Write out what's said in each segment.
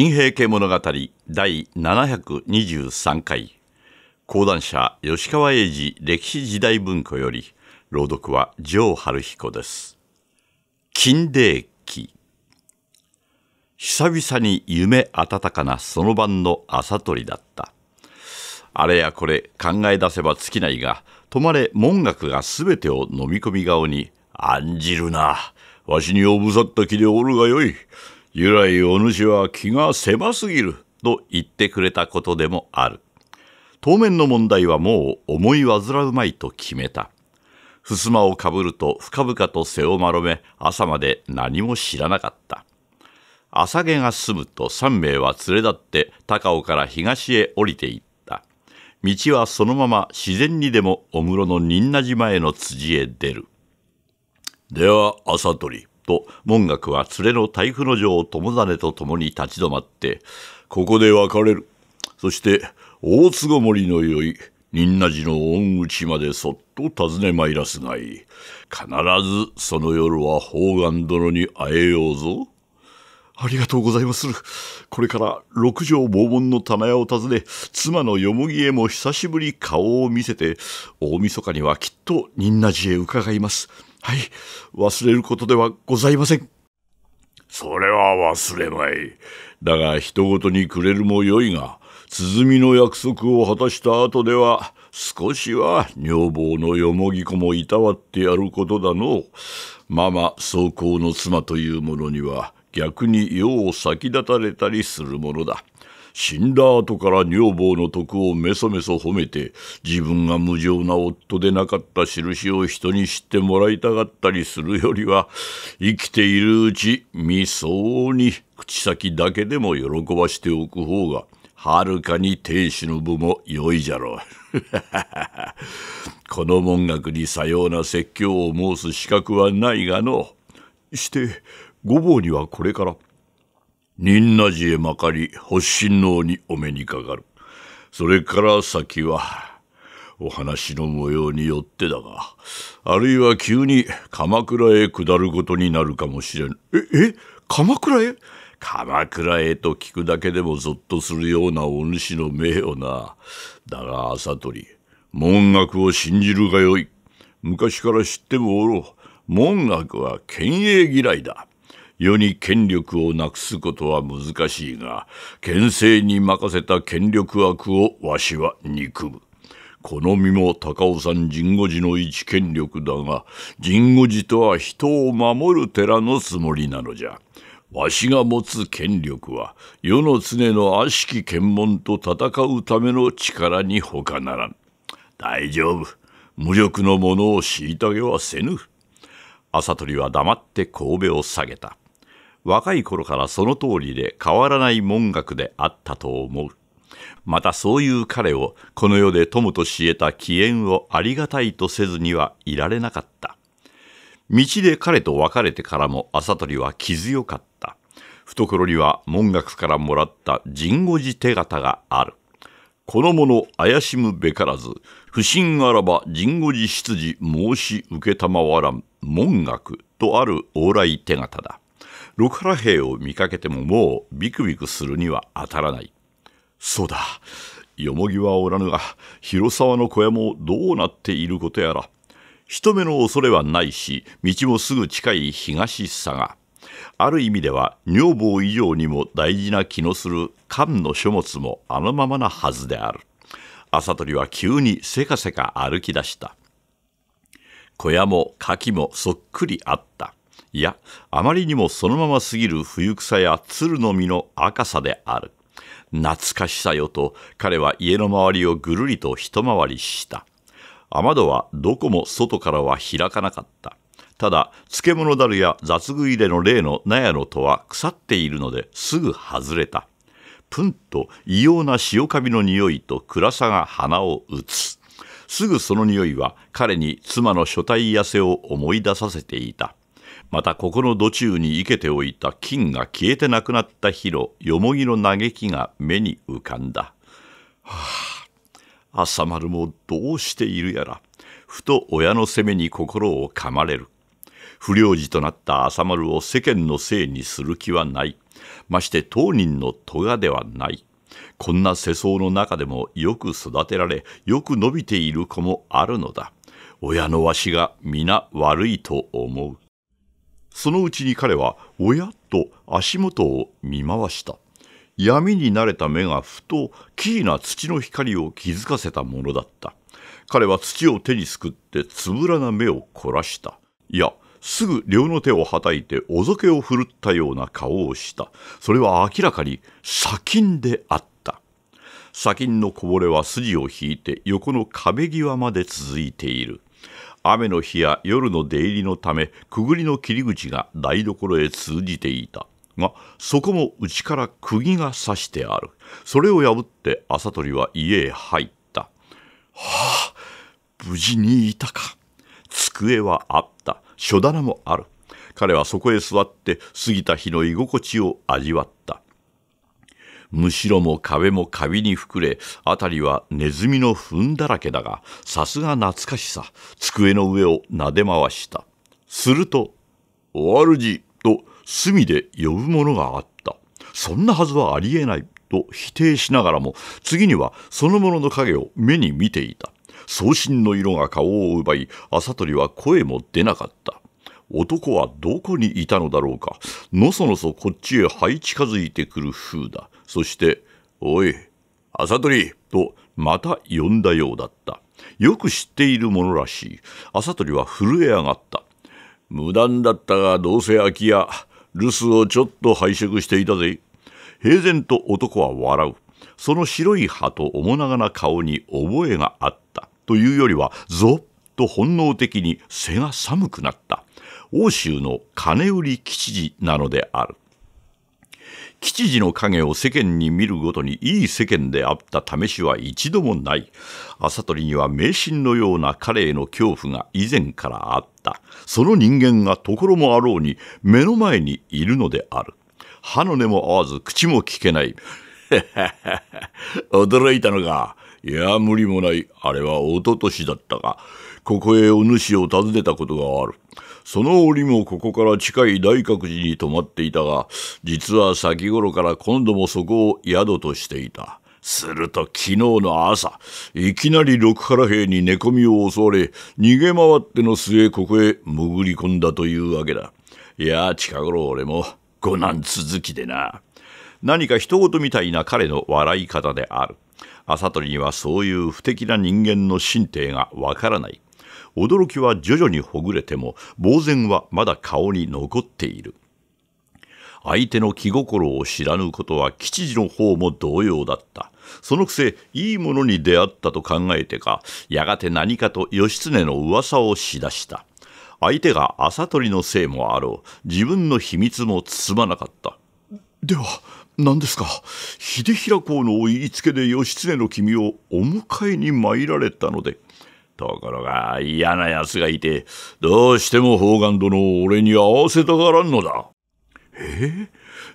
新平家物語第723回講談社吉川英治歴史時代文庫より朗読は城春彦です金霊記久々に夢温かなその晩の朝取りだったあれやこれ考え出せば尽きないが止まれ文学が全てを飲み込み顔に案じるなわしにおぶさった気でおるがよい由来お主は気が狭すぎると言ってくれたことでもある当面の問題はもう思い煩うまいと決めた襖をかぶると深々と背を丸め朝まで何も知らなかった朝毛が済むと3名は連れ立って高尾から東へ降りていった道はそのまま自然にでもお室の仁和寺前の辻へ出るでは朝取りと文学は連れの台風の城友真と共に立ち止まってここで別れるそして大坪森のよい仁和寺の大口までそっと訪ねまいらすがい必ずその夜は宝眼殿に会えようぞ。ありがとうございまする。これから六条傍門の棚屋を訪ね、妻のよもぎへも久しぶり顔を見せて、大晦日にはきっと仁和寺へ伺います。はい、忘れることではございません。それは忘れまい。だが、人ごとにくれるもよいが、鼓の約束を果たした後では、少しは女房のよもぎ子もいたわってやることだの。ママ、宗行の妻というものには、逆に世を先立たれたりするものだ。死んだ後から女房の徳をめそめそ褒めて自分が無情な夫でなかった印を人に知ってもらいたがったりするよりは生きているうち未相に口先だけでも喜ばしておく方がはるかに亭主の部も良いじゃろう。この文学にさような説教を申す資格はないがの。して、御坊にはこれから仁和寺へまかり、発信能にお目にかかる。それから先は、お話の模様によってだが、あるいは急に鎌倉へ下ることになるかもしれん。え、え鎌倉へ鎌倉へと聞くだけでもぞっとするようなお主の名誉な。だが、朝鳥、文学を信じるがよい。昔から知ってもおろう。文学は剣営嫌いだ。世に権力をなくすことは難しいが、権勢に任せた権力悪をわしは憎む。この身も高尾山神護寺の一権力だが、神護寺とは人を守る寺のつもりなのじゃ。わしが持つ権力は、世の常の悪しき検門と戦うための力に他ならん。大丈夫。無力の者を虐げはせぬ。朝鳥は黙って神戸を下げた。若い頃からその通りで変わらない文学であったと思う。またそういう彼をこの世で友と知えた起縁をありがたいとせずにはいられなかった。道で彼と別れてからも朝取りは気強かった。懐には文学からもらった神護寺手形がある。この者怪しむべからず、不信あらば神護寺出自申し受けたまわらん、文学とある往来手形だ。六原兵を見かけてももうビクビクするには当たらない。そうだ、よもぎはおらぬが、広沢の小屋もどうなっていることやら。人目の恐れはないし、道もすぐ近い東佐賀。ある意味では女房以上にも大事な気のする缶の書物もあのままなはずである。朝鳥は急にせかせか歩き出した。小屋も柿もそっくりあった。いやあまりにもそのまますぎる冬草や鶴の実の赤さである懐かしさよと彼は家の周りをぐるりと一回りした雨戸はどこも外からは開かなかったただ漬物だるや雑食いでの例の納屋の戸は腐っているのですぐ外れたプンと異様な塩カビの匂いと暗さが鼻を打つすぐその匂いは彼に妻の所帯痩せを思い出させていたまたここの土中に生けておいた金が消えてなくなった日のよもぎの嘆きが目に浮かんだ。はあ、朝丸もどうしているやら、ふと親の責めに心を噛まれる。不良児となった朝丸を世間のせいにする気はない。まして当人の咎ではない。こんな世相の中でもよく育てられ、よく伸びている子もあるのだ。親のわしが皆悪いと思う。そのうちに彼は、おやっと足元を見回した。闇に慣れた目がふと、キーな土の光を気づかせたものだった。彼は土を手にすくって、つぶらな目を凝らした。いや、すぐ両の手をはたいておぞけを振るったような顔をした。それは明らかに砂金であった。砂金のこぼれは筋を引いて横の壁際まで続いている。雨の日や夜の出入りのためくぐりの切り口が台所へ通じていたがそこも内から釘が刺してあるそれを破って麻鳥は家へ入ったはあ無事にいたか机はあった書棚もある彼はそこへ座って過ぎた日の居心地を味わったむしろも壁もカビに膨れ、辺りはネズミの糞だらけだが、さすが懐かしさ、机の上を撫で回した。すると、お主と隅で呼ぶものがあった。そんなはずはありえない。と否定しながらも、次にはそのものの影を目に見ていた。送信の色が顔を奪い、朝鳥は声も出なかった。男はどこにいたのだろうか。のそのそこっちへ這い近づいてくる風だ。そして、おい、朝鳥とまた呼んだようだった。よく知っているものらしい。朝鳥は震え上がった。無断だったがどうせ空き家、留守をちょっと拝借していたぜ。平然と男は笑う。その白い歯と面長な顔に覚えがあった。というよりは、ぞっと本能的に背が寒くなった。欧州の金売り吉次なのである。吉次の影を世間に見るごとにいい世間であった試しは一度もない。朝取には迷信のような彼への恐怖が以前からあった。その人間がところもあろうに目の前にいるのである。歯の根も合わず口も聞けない。驚いたのが、いや、無理もない。あれは一昨年だったが、ここへお主を訪ねたことがある。その折もここから近い大覚寺に泊まっていたが、実は先頃から今度もそこを宿としていた。すると昨日の朝、いきなり六原兵に寝込みを襲われ、逃げ回っての末ここへ潜り込んだというわけだ。いや、近頃俺も、五難続きでな。何か一言みたいな彼の笑い方である。朝鳥にはそういう不敵な人間の神体がわからない。驚きは徐々にほぐれても、呆然はまだ顔に残っている。相手の気心を知らぬことは吉次の方も同様だった。そのくせ、いいものに出会ったと考えてか、やがて何かと義経の噂をしだした。相手が朝取りのせいもあろう。自分の秘密も包まなかった。では、何ですか。秀平公の言いつけで義経の君をお迎えに参られたので。ところが嫌な奴がいて、どうしても方眼殿を俺に会わせたがらんのだ。ええ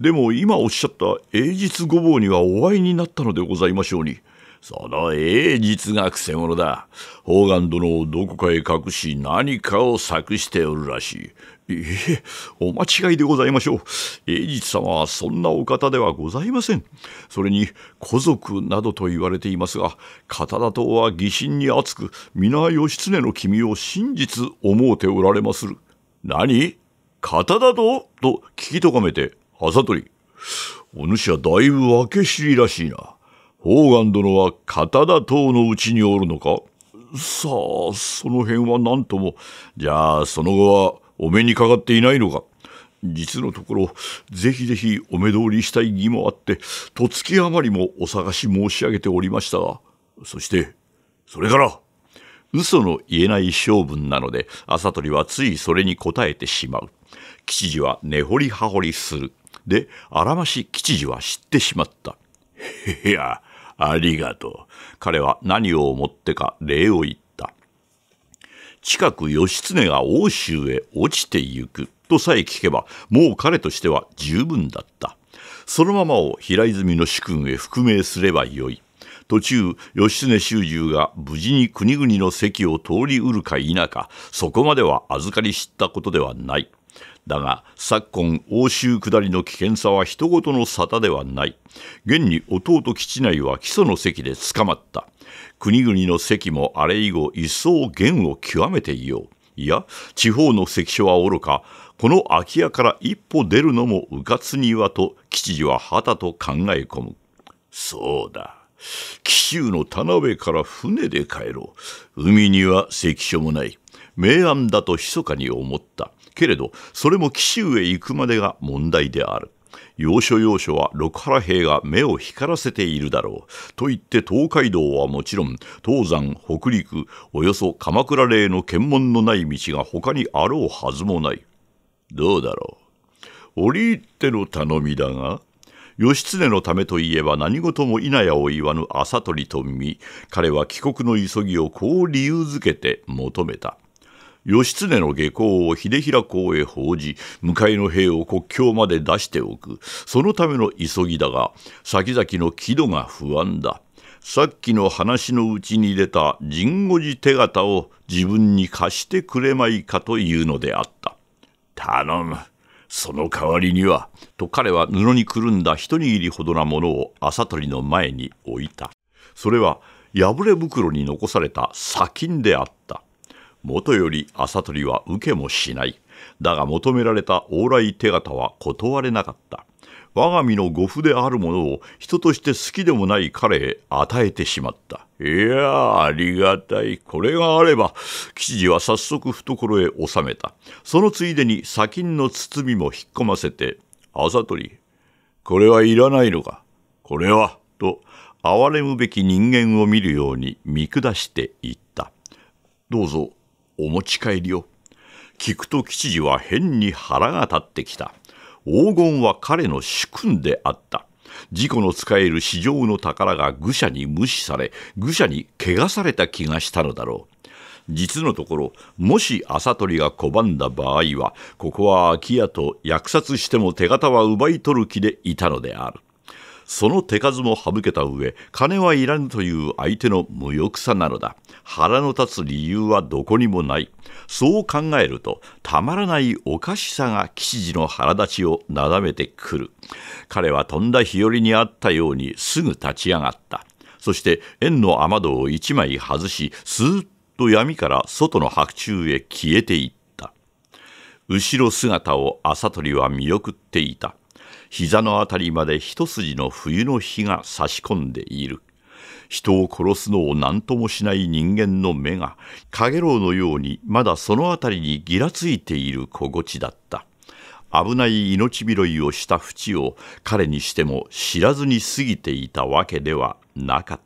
でも今おっしゃった英実ごぼうにはお会いになったのでございましょうに。その英実がくせ者だ。方眼殿をどこかへ隠し何かを策しておるらしい。ええ、お間違いでございましょう。英実様はそんなお方ではございません。それに、古族などと言われていますが、刀党は疑心に厚く、皆義経の君を真実思うておられまする。何刀党と聞きとがめて、あさとり。お主はだいぶ分け知りらしいな。宝願殿は刀党のうちにおるのかさあ、その辺は何とも。じゃあ、その後は、お目にかかっていないのか。実のところぜひぜひお目通りしたい義もあって十月余りもお探し申し上げておりましたがそしてそれから嘘の言えない性分なので取りはついそれに答えてしまう吉次は根掘り葉掘りするであらまし吉次は知ってしまったいやありがとう彼は何を思ってか礼を言った近く義経が奥州へ落ちてゆくとさえ聞けばもう彼としては十分だったそのままを平泉の主君へ復命すればよい途中義経修十が無事に国々の席を通りうるか否かそこまでは預かり知ったことではないだが昨今欧州下りの危険さは人事の沙汰ではない現に弟吉内は基礎の席で捕まった国々の席もあれ以後一層弦を極めていよういや地方の関所はおろかこの空き家から一歩出るのもうかつにはと吉次は旗と考え込むそうだ紀州の田辺から船で帰ろう海には関所もない明暗だと密かに思ったけれど、それも紀州へ行くまでが問題である。要所要所は六原兵が目を光らせているだろう。と言って東海道はもちろん、東山、北陸、およそ鎌倉霊の検問のない道が他にあろうはずもない。どうだろう。折り入っての頼みだが、義経のためといえば何事も稲やを言わぬ朝取と見、彼は帰国の急ぎをこう理由づけて求めた。義経の下校を秀平公へ報じ、迎えの兵を国境まで出しておく。そのための急ぎだが、先々の気度が不安だ。さっきの話のうちに出た神護寺手形を自分に貸してくれまいかというのであった。頼む。その代わりには、と彼は布にくるんだ一握りほどなものを朝取りの前に置いた。それは、破れ袋に残された砂金であった。もとより麻鳥は受けもしない。だが求められた往来手形は断れなかった。我が身の護符であるものを人として好きでもない彼へ与えてしまった。いやありがたい。これがあれば、吉次は早速懐へ収めた。そのついでに砂金の包みも引っ込ませて、あざとり、これはいらないのか。これは、と、哀れむべき人間を見るように見下していった。どうぞお持ち帰りを。聞くと吉次は変に腹が立ってきた。黄金は彼の主君であった。自己の使える市場の宝が愚者に無視され、愚者に汚された気がしたのだろう。実のところ、もし朝取が拒んだ場合は、ここは空き家と虐殺しても手形は奪い取る気でいたのである。その手数も省けた上金はいらぬという相手の無欲さなのだ腹の立つ理由はどこにもないそう考えるとたまらないおかしさが吉次の腹立ちをなだめてくる彼はとんだ日和にあったようにすぐ立ち上がったそして円の雨戸を一枚外しスーッと闇から外の白昼へ消えていった後ろ姿を麻鳥は見送っていた膝のあたりまで一筋の冬の日が差し込んでいる。人を殺すのを何ともしない人間の目が、かげろうのようにまだそのあたりにぎらついている心地だった。危ない命拾いをした淵を彼にしても知らずに過ぎていたわけではなかった。